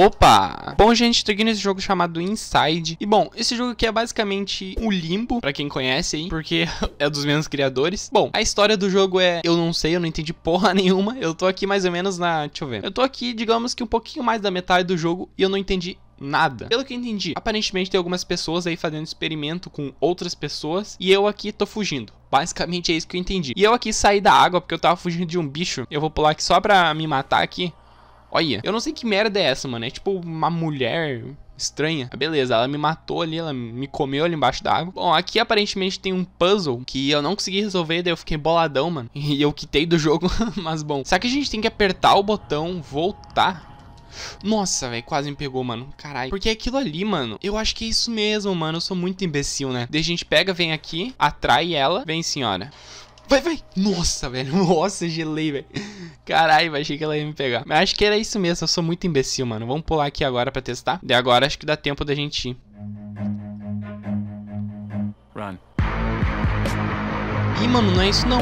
Opa! Bom, gente, tô aqui nesse jogo chamado Inside. E, bom, esse jogo aqui é basicamente um limbo, pra quem conhece aí, porque é dos mesmos criadores. Bom, a história do jogo é... Eu não sei, eu não entendi porra nenhuma. Eu tô aqui mais ou menos na... Deixa eu ver. Eu tô aqui, digamos que um pouquinho mais da metade do jogo e eu não entendi nada. Pelo que eu entendi, aparentemente tem algumas pessoas aí fazendo experimento com outras pessoas e eu aqui tô fugindo. Basicamente é isso que eu entendi. E eu aqui saí da água porque eu tava fugindo de um bicho. Eu vou pular aqui só pra me matar aqui. Olha, eu não sei que merda é essa, mano. É tipo uma mulher estranha. Ah, beleza, ela me matou ali, ela me comeu ali embaixo da água. Bom, aqui aparentemente tem um puzzle que eu não consegui resolver, daí eu fiquei boladão, mano. E eu quitei do jogo, mas bom. Será que a gente tem que apertar o botão voltar? Nossa, velho, quase me pegou, mano. Caralho. Porque aquilo ali, mano, eu acho que é isso mesmo, mano. Eu sou muito imbecil, né? Daí a gente pega, vem aqui, atrai ela. Vem, senhora. Vai, vai. Nossa, velho. Nossa, gelei, velho. Caralho, achei que ela ia me pegar. Mas acho que era isso mesmo. Eu sou muito imbecil, mano. Vamos pular aqui agora pra testar. De agora acho que dá tempo da gente ir. Run. Ih, mano, não é isso não.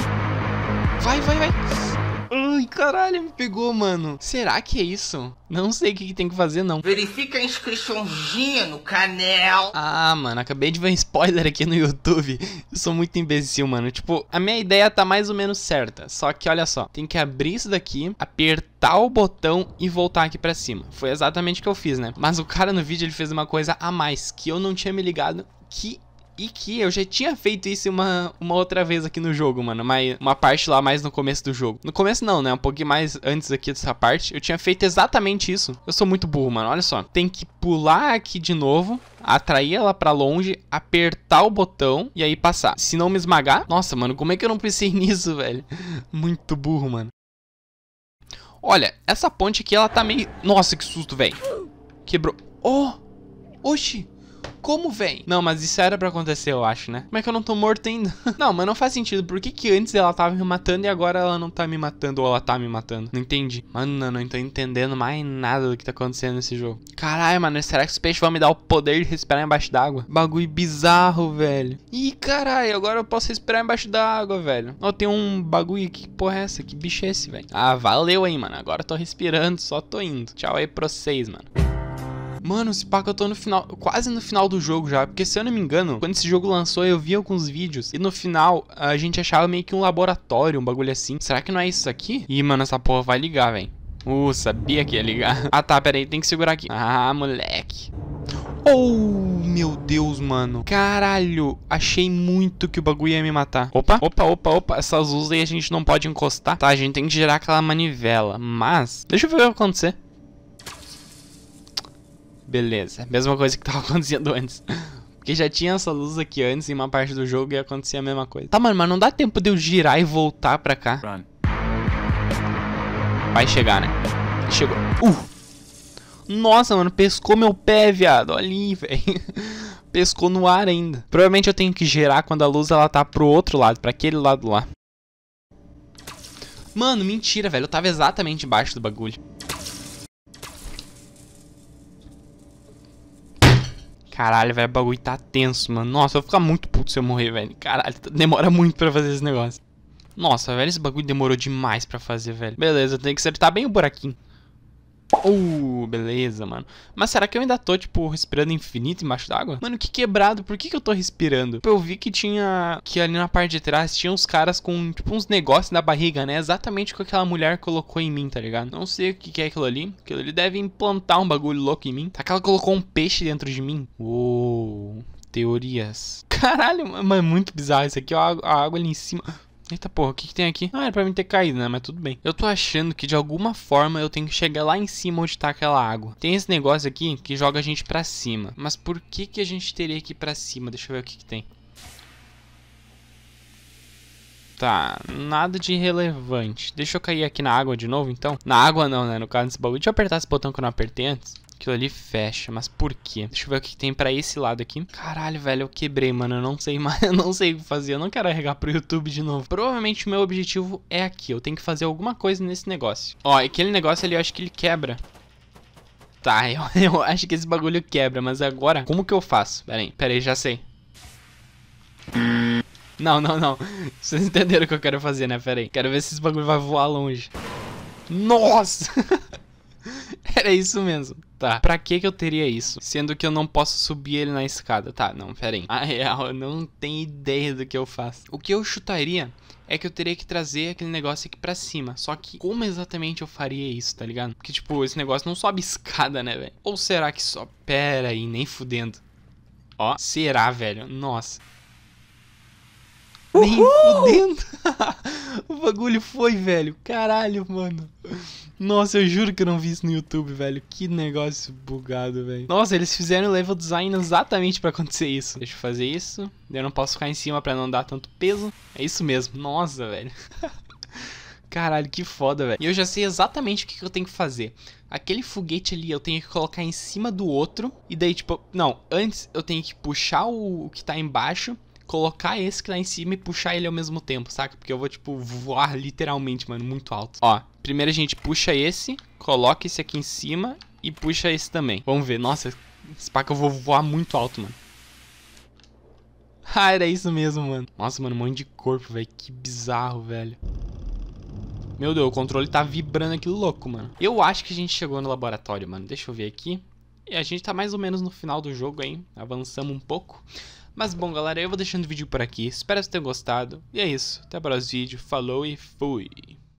Vai, vai, vai. Ai, caralho, me pegou, mano. Será que é isso? Não sei o que, que tem que fazer, não. Verifica a inscriçãozinha no canal. Ah, mano, acabei de ver um spoiler aqui no YouTube. Eu sou muito imbecil, mano. Tipo, a minha ideia tá mais ou menos certa. Só que, olha só, tem que abrir isso daqui, apertar o botão e voltar aqui pra cima. Foi exatamente o que eu fiz, né? Mas o cara no vídeo, ele fez uma coisa a mais que eu não tinha me ligado que e que eu já tinha feito isso uma, uma outra vez aqui no jogo, mano. Mas uma parte lá mais no começo do jogo. No começo não, né? Um pouquinho mais antes aqui dessa parte. Eu tinha feito exatamente isso. Eu sou muito burro, mano. Olha só. Tem que pular aqui de novo. Atrair ela pra longe, apertar o botão e aí passar. Se não me esmagar... Nossa, mano, como é que eu não pensei nisso, velho? Muito burro, mano. Olha, essa ponte aqui, ela tá meio... Nossa, que susto, velho. Quebrou. Oh! Oxi! como vem? Não, mas isso era pra acontecer, eu acho, né? Como é que eu não tô morto ainda? não, mas não faz sentido. Por que que antes ela tava me matando e agora ela não tá me matando ou ela tá me matando? Não entendi. Mano, não tô entendendo mais nada do que tá acontecendo nesse jogo. Caralho, mano, será que os peixes vão me dar o poder de respirar embaixo d'água? Bagulho bizarro, velho. Ih, caralho, agora eu posso respirar embaixo d'água, velho. Ó, oh, tem um bagulho aqui. Que porra é essa? Que bicho é esse, velho? Ah, valeu aí, mano. Agora eu tô respirando, só tô indo. Tchau aí pra vocês, mano. Mano, se pá que eu tô no final, quase no final do jogo já. Porque se eu não me engano, quando esse jogo lançou, eu vi alguns vídeos. E no final, a gente achava meio que um laboratório, um bagulho assim. Será que não é isso aqui? Ih, mano, essa porra vai ligar, velho. Uh, sabia que ia ligar. ah, tá, pera aí, tem que segurar aqui. Ah, moleque. Oh, meu Deus, mano. Caralho, achei muito que o bagulho ia me matar. Opa, opa, opa, opa. Essas luzes aí a gente não pode encostar. Tá, a gente tem que girar aquela manivela. Mas, deixa eu ver o que vai acontecer. Beleza, mesma coisa que tava acontecendo antes. Porque já tinha essa luz aqui antes em uma parte do jogo e acontecia a mesma coisa. Tá, mano, mas não dá tempo de eu girar e voltar pra cá. Run. Vai chegar, né? Chegou. Uh! Nossa, mano, pescou meu pé, viado. Olha ali, velho. pescou no ar ainda. Provavelmente eu tenho que girar quando a luz ela tá pro outro lado, pra aquele lado lá. Mano, mentira, velho. Eu tava exatamente embaixo do bagulho. Caralho, velho, o bagulho tá tenso, mano. Nossa, eu vou ficar muito puto se eu morrer, velho. Caralho, demora muito pra fazer esse negócio. Nossa, velho, esse bagulho demorou demais pra fazer, velho. Beleza, tem que acertar bem o buraquinho. Uh, beleza, mano. Mas será que eu ainda tô, tipo, respirando infinito embaixo d'água? Mano, que quebrado. Por que que eu tô respirando? Eu vi que tinha... Que ali na parte de trás tinha uns caras com, tipo, uns negócios na barriga, né? Exatamente o que aquela mulher colocou em mim, tá ligado? Não sei o que que é aquilo ali. Aquilo ali deve implantar um bagulho louco em mim. Tá que ela colocou um peixe dentro de mim? Uou... Teorias. Caralho, mano, é muito bizarro isso aqui. Ó, a água ali em cima... Eita porra, o que, que tem aqui? Ah, era pra mim ter caído, né? Mas tudo bem. Eu tô achando que de alguma forma eu tenho que chegar lá em cima onde tá aquela água. Tem esse negócio aqui que joga a gente pra cima. Mas por que que a gente teria que ir pra cima? Deixa eu ver o que que tem. Tá, nada de relevante. Deixa eu cair aqui na água de novo, então. Na água não, né? No caso desse baú. Deixa eu apertar esse botão que eu não apertei antes. Aquilo ali fecha, mas por quê? Deixa eu ver o que tem pra esse lado aqui. Caralho, velho, eu quebrei, mano. Eu não sei mais, eu não sei o que fazer. Eu não quero arregar pro YouTube de novo. Provavelmente o meu objetivo é aqui. Eu tenho que fazer alguma coisa nesse negócio. Ó, aquele negócio ali, eu acho que ele quebra. Tá, eu, eu acho que esse bagulho quebra, mas agora, como que eu faço? Pera aí, pera aí, já sei. Não, não, não. Vocês entenderam o que eu quero fazer, né? Pera aí. Quero ver se esse bagulho vai voar longe. Nossa! Era isso mesmo. Tá, pra que que eu teria isso? Sendo que eu não posso subir ele na escada. Tá, não, pera aí. A real, eu não tenho ideia do que eu faço. O que eu chutaria é que eu teria que trazer aquele negócio aqui pra cima. Só que como exatamente eu faria isso, tá ligado? Porque, tipo, esse negócio não sobe escada, né, velho? Ou será que só... Pera aí, nem fudendo. Ó, será, velho? Nossa. Uhul! Nem fudendo. o bagulho foi, velho. Caralho, mano. Nossa, eu juro que eu não vi isso no YouTube, velho. Que negócio bugado, velho. Nossa, eles fizeram o level design exatamente pra acontecer isso. Deixa eu fazer isso. Eu não posso ficar em cima pra não dar tanto peso. É isso mesmo. Nossa, velho. Caralho, que foda, velho. E eu já sei exatamente o que, eu tenho que fazer. Aquele foguete ali eu tenho que colocar em cima do outro. E daí, tipo, não, antes eu tenho que puxar o, o que tá embaixo colocar esse que tá em cima e puxar ele ao mesmo tempo, saca? Porque eu vou, tipo, voar literalmente, mano, muito alto. Ó, Primeiro a gente puxa esse, coloca esse aqui em cima e puxa esse também. Vamos ver. Nossa, esse pack eu vou voar muito alto, mano. Ah, era isso mesmo, mano. Nossa, mano, um monte de corpo, velho. Que bizarro, velho. Meu Deus, o controle tá vibrando aqui louco, mano. Eu acho que a gente chegou no laboratório, mano. Deixa eu ver aqui. E a gente tá mais ou menos no final do jogo, hein? Avançamos um pouco. Mas bom, galera, eu vou deixando o vídeo por aqui. Espero que vocês tenham gostado. E é isso. Até o próximo vídeo. Falou e fui.